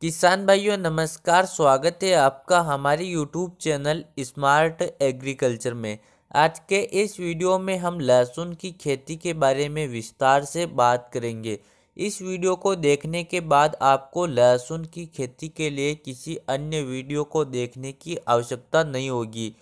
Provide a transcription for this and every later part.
किसान भाइयों नमस्कार स्वागत है आपका हमारे यूट्यूब चैनल स्मार्ट एग्रीकल्चर में आज के इस वीडियो में हम लहसुन की खेती के बारे में विस्तार से बात करेंगे इस वीडियो को देखने के बाद आपको लहसुन की खेती के लिए किसी अन्य वीडियो को देखने की आवश्यकता नहीं होगी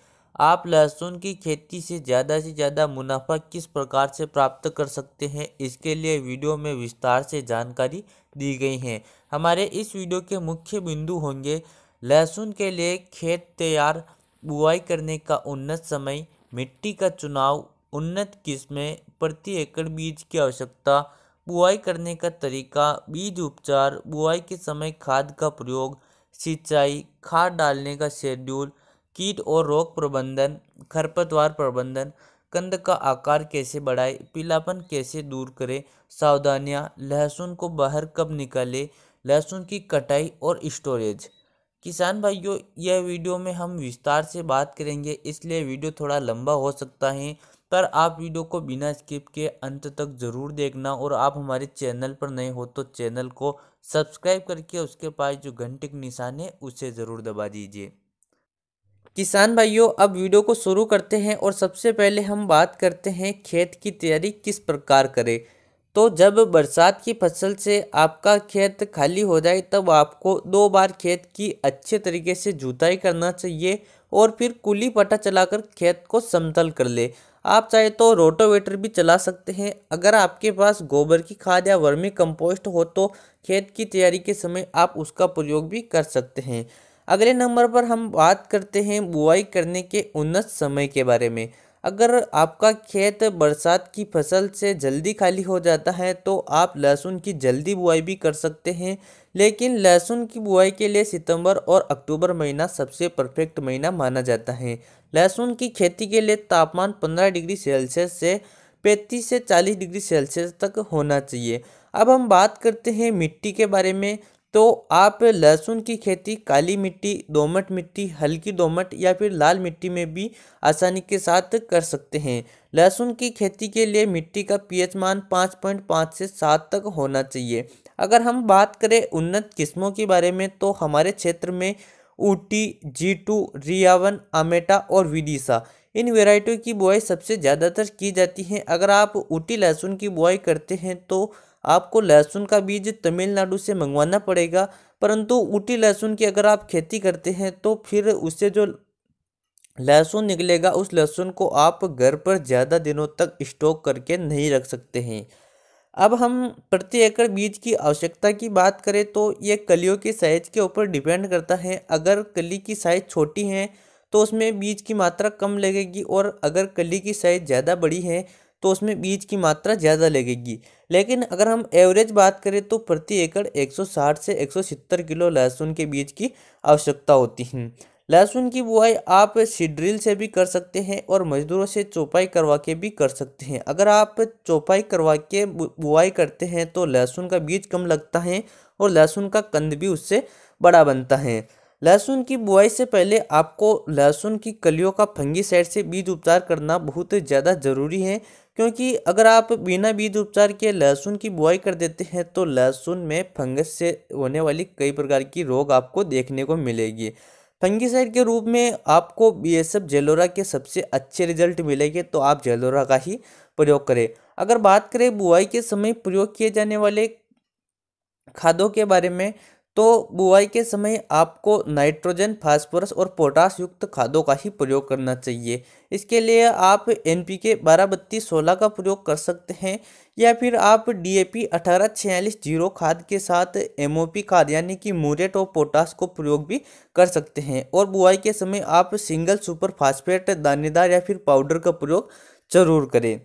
आप लहसुन की खेती से ज़्यादा से ज़्यादा मुनाफा किस प्रकार से प्राप्त कर सकते हैं इसके लिए वीडियो में विस्तार से जानकारी दी गई है हमारे इस वीडियो के मुख्य बिंदु होंगे लहसुन के लिए खेत तैयार बुआई करने का उन्नत समय मिट्टी का चुनाव उन्नत किस्में प्रति एकड़ बीज की आवश्यकता बुआई करने का तरीका बीज उपचार बुआई के समय खाद का प्रयोग सिंचाई खाद डालने का शेड्यूल कीट और रोग प्रबंधन खरपतवार प्रबंधन कंद का आकार कैसे बढ़ाए पीलापन कैसे दूर करें सावधानियाँ लहसुन को बाहर कब निकाले लहसुन की कटाई और स्टोरेज किसान भाइयों यह वीडियो में हम विस्तार से बात करेंगे इसलिए वीडियो थोड़ा लंबा हो सकता है पर आप वीडियो को बिना स्किप के अंत तक ज़रूर देखना और आप हमारे चैनल पर नए हो तो चैनल को सब्सक्राइब करके उसके पास जो घंटे के निशान है उसे ज़रूर दबा दीजिए किसान भाइयों अब वीडियो को शुरू करते हैं और सबसे पहले हम बात करते हैं खेत की तैयारी किस प्रकार करें तो जब बरसात की फसल से आपका खेत खाली हो जाए तब आपको दो बार खेत की अच्छे तरीके से जुताई करना चाहिए और फिर कुली पट्टा चलाकर खेत को समतल कर ले आप चाहे तो रोटोवेटर भी चला सकते हैं अगर आपके पास गोबर की खाद या वर्मी कंपोस्ट हो तो खेत की तैयारी के समय आप उसका प्रयोग भी कर सकते हैं अगले नंबर पर हम बात करते हैं बुआई करने के उन्नत समय के बारे में अगर आपका खेत बरसात की फसल से जल्दी खाली हो जाता है तो आप लहसुन की जल्दी बुआई भी कर सकते हैं लेकिन लहसुन की बुआई के लिए सितंबर और अक्टूबर महीना सबसे परफेक्ट महीना माना जाता है लहसुन की खेती के लिए तापमान 15 डिग्री सेल्सियस से पैंतीस से चालीस डिग्री सेल्सियस तक होना चाहिए अब हम बात करते हैं मिट्टी के बारे में तो आप लहसुन की खेती काली मिट्टी दोमट मिट्टी हल्की दोमट या फिर लाल मिट्टी में भी आसानी के साथ कर सकते हैं लहसुन की खेती के लिए मिट्टी का पीएच मान पाँच पॉइंट पाँच से सात तक होना चाहिए अगर हम बात करें उन्नत किस्मों के बारे में तो हमारे क्षेत्र में ऊटी जी टू रियावन आमेटा और विदिशा इन वेराइटियों की बुआई सबसे ज़्यादातर की जाती है अगर आप ऊटी लहसुन की बुआई करते हैं तो आपको लहसुन का बीज तमिलनाडु से मंगवाना पड़ेगा परंतु ऊटी लहसुन की अगर आप खेती करते हैं तो फिर उससे जो लहसुन निकलेगा उस लहसुन को आप घर पर ज़्यादा दिनों तक स्टॉक करके नहीं रख सकते हैं अब हम प्रति एकड़ बीज की आवश्यकता की बात करें तो ये कलियों के साइज के ऊपर डिपेंड करता है अगर कली की साइज छोटी है तो उसमें बीज की मात्रा कम लगेगी और अगर कली की साइज ज़्यादा बड़ी है तो उसमें बीज की मात्रा ज़्यादा लगेगी लेकिन अगर हम एवरेज बात करें तो प्रति एकड़ 160 से 170 किलो लहसुन के बीज की आवश्यकता होती है लहसुन की बुआई आप सीड्रिल से भी कर सकते हैं और मजदूरों से चौपाई करवा के भी कर सकते हैं अगर आप चौपाई करवा के बुआई करते हैं तो लहसुन का बीज कम लगता है और लहसुन का कंद भी उससे बड़ा बनता है लहसुन की बुआई से पहले आपको लहसुन की कलियों का फंगी साइड से बीज उपचार करना बहुत ज़्यादा ज़रूरी है क्योंकि अगर आप बिना बीज उपचार के लहसुन की बुआई कर देते हैं तो लहसुन में फंगस से होने वाली कई प्रकार की रोग आपको देखने को मिलेगी फंगीसाइड के रूप में आपको ये सब जेलोरा के सबसे अच्छे रिजल्ट मिलेंगे तो आप जेलोरा का ही प्रयोग करें अगर बात करें बुआई के समय प्रयोग किए जाने वाले खादों के बारे में तो बुआई के समय आपको नाइट्रोजन फास्फोरस और पोटास युक्त खादों का ही प्रयोग करना चाहिए इसके लिए आप एन पी के बारह बत्तीस सोलह का प्रयोग कर सकते हैं या फिर आप डी ए पी अठारह छियालीस जीरो खाद के साथ एम ओ पी खाद यानी कि मूरेट और पोटास को प्रयोग भी कर सकते हैं और बुआई के समय आप सिंगल सुपर फास्फेट दानेदार या फिर पाउडर का प्रयोग जरूर करें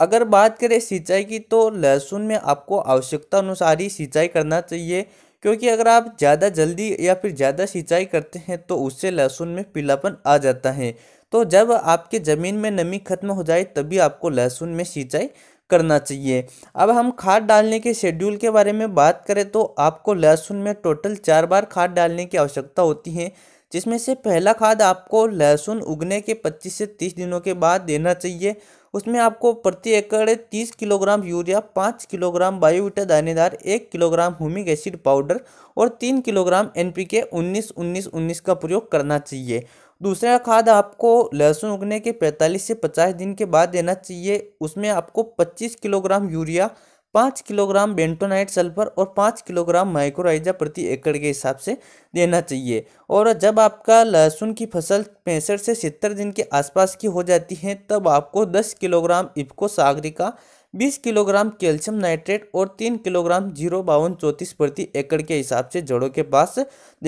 अगर बात करें सिंचाई की तो लहसुन में आपको आवश्यकता अनुसार ही सिंचाई करना चाहिए क्योंकि अगर आप ज़्यादा जल्दी या फिर ज़्यादा सिंचाई करते हैं तो उससे लहसुन में पीलापन आ जाता है तो जब आपके ज़मीन में नमी खत्म हो जाए तभी आपको लहसुन में सिंचाई करना चाहिए अब हम खाद डालने के शेड्यूल के बारे में बात करें तो आपको लहसुन में टोटल चार बार खाद डालने की आवश्यकता होती है जिसमें से पहला खाद आपको लहसुन उगने के 25 से 30 दिनों के बाद देना चाहिए उसमें आपको प्रति एकड़ तीस किलोग्राम यूरिया पाँच किलोग्राम बायोविटा दानेदार एक किलोग्राम हुमिक एसिड पाउडर और तीन किलोग्राम एन पी के उन्नीस उन्नीस उन्नीस का प्रयोग करना चाहिए दूसरा खाद आपको लहसुन उगने के पैंतालीस से पचास दिन के बाद देना चाहिए उसमें आपको पच्चीस किलोग्राम यूरिया पाँच किलोग्राम बेंटोनाइट सल्फर और पाँच किलोग्राम माइक्रोराइजा प्रति एकड़ के हिसाब से देना चाहिए और जब आपका लहसुन की फसल पैंसठ से सत्तर दिन के आसपास की हो जाती है तब आपको दस किलोग्राम इफ्को सागरिका बीस किलोग्राम कैल्शियम नाइट्रेट और तीन किलोग्राम जीरो बावन चौंतीस प्रति एकड़ के हिसाब से जड़ों के पास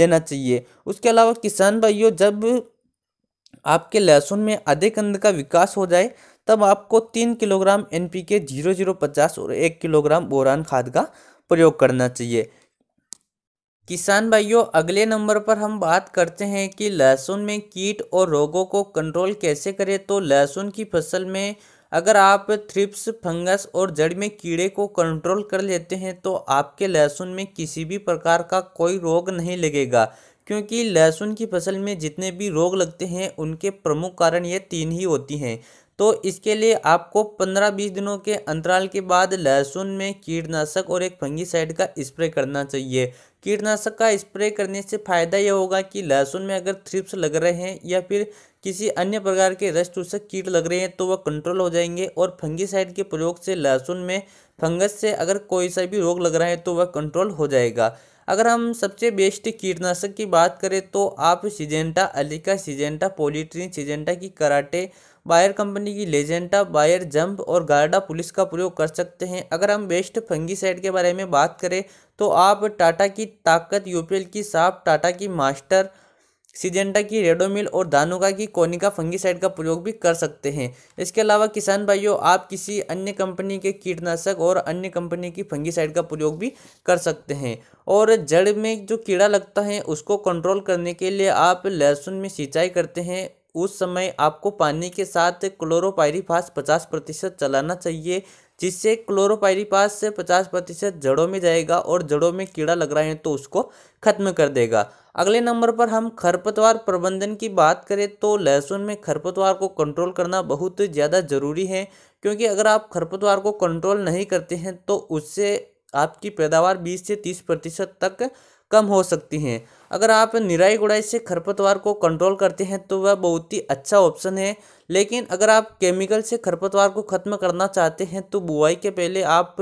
देना चाहिए उसके अलावा किसान भाइयों जब आपके लहसुन में अधिक अंध का विकास हो जाए तब आपको तीन kilogram N P K zero zero पचास और एक किलोग्राम बोरान खाद का प्रयोग करना चाहिए किसान भाइयों अगले नंबर पर हम बात करते हैं कि लहसुन में कीट और रोगों को कंट्रोल कैसे करें तो लहसुन की फसल में अगर आप थ्रिप्स फंगस और जड़ में कीड़े को कंट्रोल कर लेते हैं तो आपके लहसुन में किसी भी प्रकार का कोई रोग नहीं लगेगा क्योंकि लहसुन की फसल में जितने भी रोग लगते हैं उनके प्रमुख कारण ये तीन ही होती हैं तो इसके लिए आपको 15-20 दिनों के अंतराल के बाद लहसुन में कीटनाशक और एक फंगीसाइड का स्प्रे करना चाहिए कीटनाशक का स्प्रे करने से फ़ायदा यह होगा कि लहसुन में अगर थ्रिप्स लग रहे हैं या फिर किसी अन्य प्रकार के रस चूसक कीट लग रहे हैं तो वह कंट्रोल हो जाएंगे और फंगीसाइड के प्रयोग से लहसुन में फंगस से अगर कोई सा भी रोग लग रहा है तो वह कंट्रोल हो जाएगा अगर हम सबसे बेस्ट कीटनाशक की बात करें तो आप Syngenta Alika Syngenta Polytrin Syngenta की कराटे बायर कंपनी की लेजेंटा बायर जंप और गार्डा पुलिस का प्रयोग कर सकते हैं अगर हम बेस्ट फंगी साइड के बारे में बात करें तो आप टाटा की ताकत यूपीएल की साफ टाटा की मास्टर सीजेंटा की रेडोमिल और दानुका की कोनिका साइड का प्रयोग भी कर सकते हैं इसके अलावा किसान भाइयों आप किसी अन्य कंपनी के कीटनाशक और अन्य कंपनी की फंगी साइड का प्रयोग भी कर सकते हैं और जड़ में जो कीड़ा लगता है उसको कंट्रोल करने के लिए आप लहसुन में सिंचाई करते हैं उस समय आपको पानी के साथ क्लोरोपायरीफास पचास प्रतिशत चलाना चाहिए जिससे क्लोरोपायरीफास से पचास प्रतिशत जड़ों में जाएगा और जड़ों में कीड़ा लग रहा है तो उसको खत्म कर देगा अगले नंबर पर हम खरपतवार प्रबंधन की बात करें तो लहसुन में खरपतवार को कंट्रोल करना बहुत ज़्यादा ज़रूरी है क्योंकि अगर आप खरपतवार को कंट्रोल नहीं करते हैं तो उससे आपकी पैदावार बीस से तीस प्रतिशत तक कम हो सकती हैं अगर आप निराई गुड़ाई से खरपतवार को कंट्रोल करते हैं तो वह बहुत ही अच्छा ऑप्शन है लेकिन अगर आप केमिकल से खरपतवार को ख़त्म करना चाहते हैं तो बुआई के पहले आप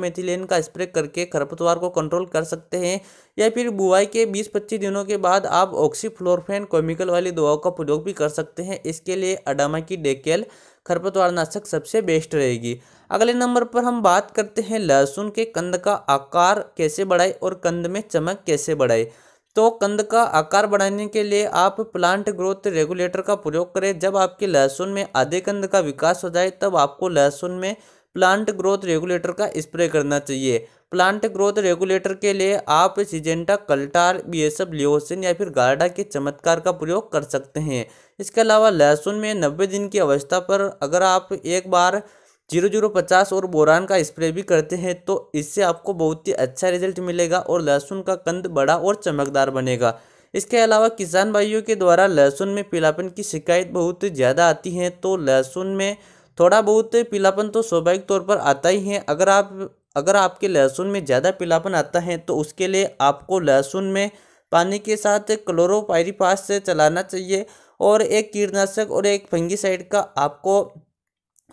मेथिलेन का स्प्रे करके खरपतवार को कंट्रोल कर सकते हैं या फिर बुआई के 20-25 दिनों के बाद आप ऑक्सीफ्लोरफेन केमिकल वाली दवाओं का प्रयोग भी कर सकते हैं इसके लिए अडामा की डेकेल खरपतवार नाशक सबसे बेस्ट रहेगी अगले नंबर पर हम बात करते हैं लहसुन के कंद का आकार कैसे बढ़ाए और कंद में चमक कैसे बढ़ाए तो कंद का आकार बढ़ाने के लिए आप प्लांट ग्रोथ रेगुलेटर का प्रयोग करें जब आपके लहसुन में आधे कंद का विकास हो जाए तब आपको लहसुन में प्लांट ग्रोथ रेगुलेटर का स्प्रे करना चाहिए प्लांट ग्रोथ रेगुलेटर के लिए आप Syngenta Cultar B S F लियोसिन या फिर गार्डा के चमत्कार का प्रयोग कर सकते हैं इसके अलावा लहसुन में नब्बे दिन की अवस्था पर अगर आप एक बार जीरो जीरो पचास और बोरान का स्प्रे भी करते हैं तो इससे आपको बहुत ही अच्छा रिजल्ट मिलेगा और लहसुन का कंद बड़ा और चमकदार बनेगा इसके अलावा किसान भाइयों के द्वारा लहसुन में पीलापन की शिकायत बहुत ज़्यादा आती है तो लहसुन में थोड़ा बहुत पीलापन तो स्वाभाविक तौर पर आता ही है अगर आप अगर आपके लहसुन में ज़्यादा पीलापन आता है तो उसके लिए आपको लहसुन में पानी के साथ क्लोरोपायरीपास से चलाना चाहिए और एक कीटनाशक और एक फंगीसाइड का आपको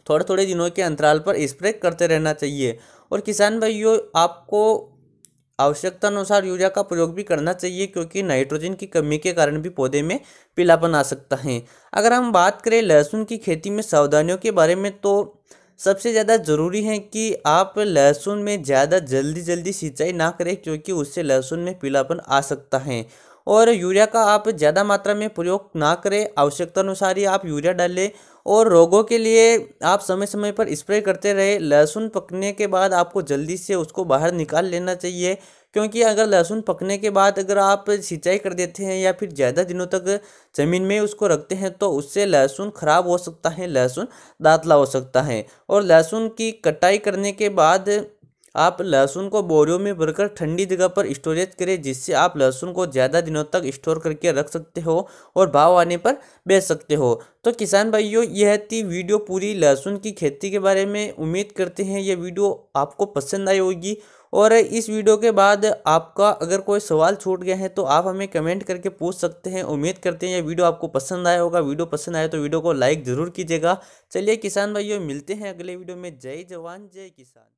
थोड़े थोड़े दिनों के अंतराल पर स्प्रे करते रहना चाहिए और किसान भाइयों आपको आवश्यकता अनुसार यूरिया का प्रयोग भी करना चाहिए क्योंकि नाइट्रोजन की कमी के कारण भी पौधे में पीलापन आ सकता है अगर हम बात करें लहसुन की खेती में सावधानियों के बारे में तो सबसे ज़्यादा ज़रूरी है कि आप लहसुन में ज़्यादा जल्दी जल्दी सिंचाई ना करें क्योंकि उससे लहसुन में पीलापन आ सकता है और यूरिया का आप ज़्यादा मात्रा में प्रयोग ना करें आवश्यकता अनुसार ही आप यूरिया डालें और रोगों के लिए आप समय समय पर स्प्रे करते रहे लहसुन पकने के बाद आपको जल्दी से उसको बाहर निकाल लेना चाहिए क्योंकि अगर लहसुन पकने के बाद अगर आप सिंचाई कर देते हैं या फिर ज़्यादा दिनों तक ज़मीन में उसको रखते हैं तो उससे लहसुन ख़राब हो सकता है लहसुन दातला हो सकता है और लहसुन की कटाई करने के बाद आप लहसुन को बोरियों में भरकर ठंडी जगह पर स्टोरेज करें जिससे आप लहसुन को ज़्यादा दिनों तक स्टोर करके रख सकते हो और भाव आने पर बेच सकते हो तो किसान भाइयों यह थी वीडियो पूरी लहसुन की खेती के बारे में उम्मीद करते हैं यह वीडियो आपको पसंद आई होगी और इस वीडियो के बाद आपका अगर कोई सवाल छूट गया है तो आप हमें कमेंट करके पूछ सकते हैं उम्मीद करते हैं यह वीडियो आपको पसंद आया होगा वीडियो पसंद आया तो वीडियो को लाइक ज़रूर कीजिएगा चलिए किसान भाइयों मिलते हैं अगले वीडियो में जय जवान जय किसान